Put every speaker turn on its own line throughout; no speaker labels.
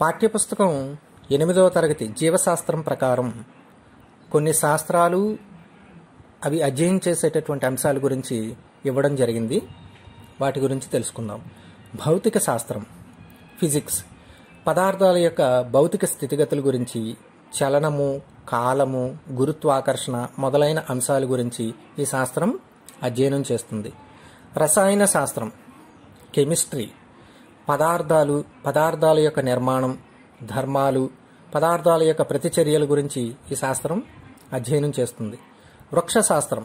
పాఠ్యపుస్తకం ఎనిమిదవ తరగతి జీవశాస్త్రం ప్రకారం కొన్ని శాస్త్రాలు అవి అధ్యయనం చేసేటటువంటి అంశాల గురించి ఇవ్వడం జరిగింది వాటి గురించి తెలుసుకుందాం భౌతిక శాస్త్రం ఫిజిక్స్ పదార్థాల యొక్క భౌతిక స్థితిగతుల గురించి చలనము కాలము గురుత్వాకర్షణ మొదలైన అంశాల గురించి ఈ శాస్త్రం అధ్యయనం చేస్తుంది రసాయన శాస్త్రం కెమిస్ట్రీ పదార్థాలు పదార్థాల యొక్క నిర్మాణం ధర్మాలు పదార్థాల యొక్క ప్రతిచర్యల గురించి ఈ శాస్త్రం అధ్యయనం చేస్తుంది వృక్షశాస్త్రం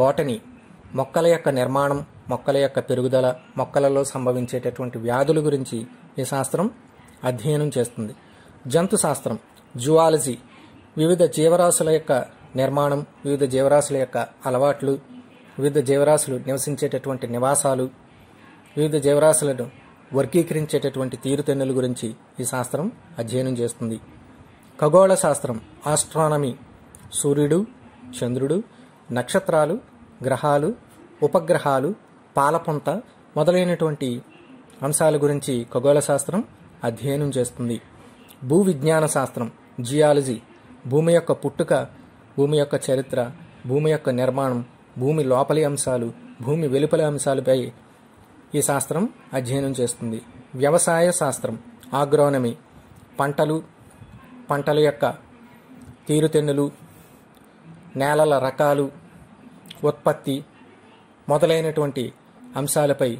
బాటనీ మొక్కల యొక్క నిర్మాణం మొక్కల యొక్క పెరుగుదల మొక్కలలో సంభవించేటటువంటి వ్యాధుల గురించి ఈ శాస్త్రం అధ్యయనం చేస్తుంది జంతు శాస్త్రం జువాలజీ వివిధ జీవరాశుల యొక్క నిర్మాణం వివిధ జీవరాశుల యొక్క అలవాట్లు వివిధ జీవరాశులు నివసించేటటువంటి నివాసాలు వివిధ జీవరాశులను వర్గీకరించేటటువంటి తీరుతెన్నుల గురించి ఈ శాస్త్రం అధ్యయనం చేస్తుంది ఖగోళ శాస్త్రం ఆస్ట్రానమీ సూర్యుడు చంద్రుడు నక్షత్రాలు గ్రహాలు ఉపగ్రహాలు పాలపుంత మొదలైనటువంటి అంశాల గురించి ఖగోళ శాస్త్రం అధ్యయనం చేస్తుంది భూ విజ్ఞాన శాస్త్రం జియాలజీ భూమి యొక్క పుట్టుక భూమి యొక్క చరిత్ర భూమి యొక్క నిర్మాణం భూమి లోపలి అంశాలు భూమి వెలుపలి అంశాలపై ఈ శాస్త్రం అధ్యయనం చేస్తుంది వ్యవసాయ శాస్త్రం ఆగ్రోనమీ పంటలు పంటల యొక్క తీరుతెన్నులు నేలల రకాలు ఉత్పత్తి మొదలైనటువంటి అంశాలపై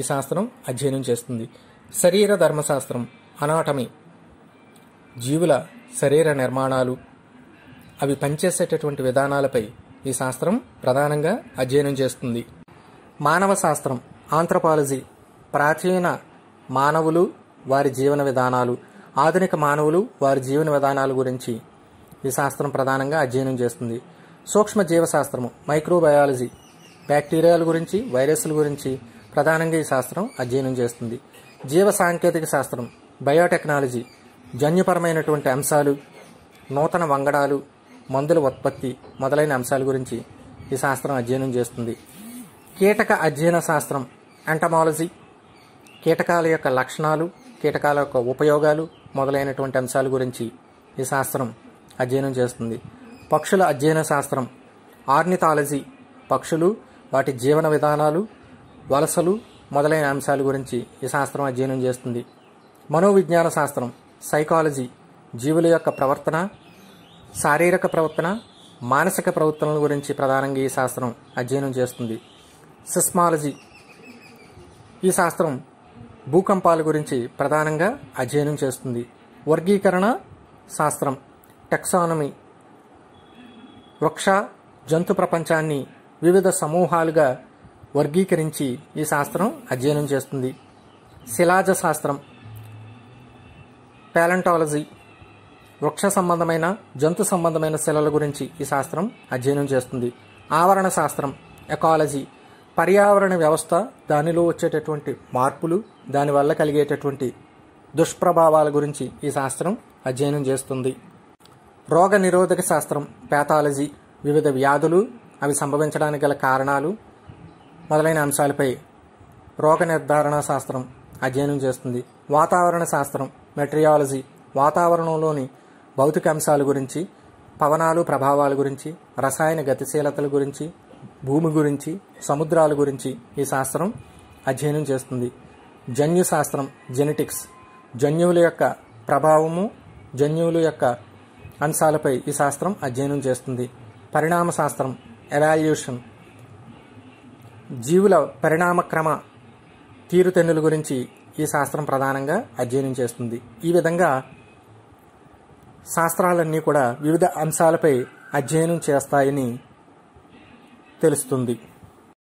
ఈ శాస్త్రం అధ్యయనం చేస్తుంది శరీర ధర్మశాస్త్రం అనాటమీ జీవుల శరీర నిర్మాణాలు అవి పనిచేసేటటువంటి విధానాలపై ఈ శాస్త్రం ప్రధానంగా అధ్యయనం చేస్తుంది మానవ శాస్త్రం ఆంథ్రపాలజీ ప్రాచీన మానవులు వారి జీవన విధానాలు ఆధునిక మానవులు వారి జీవన విధానాల గురించి ఈ శాస్త్రం ప్రధానంగా అధ్యయనం చేస్తుంది సూక్ష్మ జీవశాస్త్రము మైక్రోబయాలజీ బ్యాక్టీరియాల గురించి వైరస్ల గురించి ప్రధానంగా ఈ శాస్త్రం అధ్యయనం చేస్తుంది జీవ సాంకేతిక శాస్త్రం బయోటెక్నాలజీ జన్యుపరమైనటువంటి అంశాలు నూతన వంగడాలు మందుల ఉత్పత్తి మొదలైన అంశాల గురించి ఈ శాస్త్రం అధ్యయనం చేస్తుంది కీటక అధ్యయన శాస్త్రం ఎంటమాలజీ కీటకాల యొక్క లక్షణాలు కీటకాల యొక్క ఉపయోగాలు మొదలైనటువంటి అంశాల గురించి ఈ శాస్త్రం అధ్యయనం చేస్తుంది పక్షుల అధ్యయన శాస్త్రం ఆర్నిథాలజీ పక్షులు వాటి జీవన విధానాలు వలసలు మొదలైన అంశాల గురించి ఈ శాస్త్రం అధ్యయనం చేస్తుంది మనోవిజ్ఞాన శాస్త్రం సైకాలజీ జీవుల యొక్క ప్రవర్తన శారీరక ప్రవర్తన మానసిక ప్రవర్తనల గురించి ప్రధానంగా ఈ శాస్త్రం అధ్యయనం చేస్తుంది సిస్మాలజీ ఈ శాస్త్రం భూకంపాల గురించి ప్రధానంగా అధ్యయనం చేస్తుంది వర్గీకరణ శాస్త్రం టెక్సానమీ వృక్ష జంతు ప్రపంచాన్ని వివిధ సమూహాలుగా వర్గీకరించి ఈ శాస్త్రం అధ్యయనం చేస్తుంది శిలాజ శాస్త్రం ప్యాలంటాలజీ వృక్ష సంబంధమైన జంతు సంబంధమైన శిలల గురించి ఈ శాస్త్రం అధ్యయనం చేస్తుంది ఆవరణ శాస్త్రం ఎకాలజీ పర్యావరణ వ్యవస్థ దానిలో వచ్చేటటువంటి మార్పులు దానివల్ల కలిగేటటువంటి దుష్ప్రభావాల గురించి ఈ శాస్త్రం అధ్యయనం చేస్తుంది రోగ నిరోధక శాస్త్రం ప్యాథాలజీ వివిధ వ్యాధులు అవి సంభవించడానికి గల కారణాలు మొదలైన అంశాలపై రోగ నిర్ధారణ శాస్త్రం అధ్యయనం చేస్తుంది వాతావరణ శాస్త్రం మెట్రియాలజీ వాతావరణంలోని భౌతిక అంశాల గురించి పవనాలు ప్రభావాల గురించి రసాయన గతిశీలతల గురించి భూమి గురించి సముద్రాల గురించి ఈ శాస్త్రం అధ్యయనం చేస్తుంది జన్యు శాస్త్రం జెనెటిక్స్ జన్యువుల యొక్క ప్రభావము జన్యువుల యొక్క అంశాలపై ఈ శాస్త్రం అధ్యయనం చేస్తుంది పరిణామ శాస్త్రం ఎవాల్యూషన్ జీవుల పరిణామక్రమ తీరుతెన్నుల గురించి ఈ శాస్త్రం ప్రధానంగా అధ్యయనం చేస్తుంది ఈ విధంగా శాస్త్రాలన్నీ కూడా వివిధ అంశాలపై అధ్యయనం చేస్తాయని తెలుస్తుంది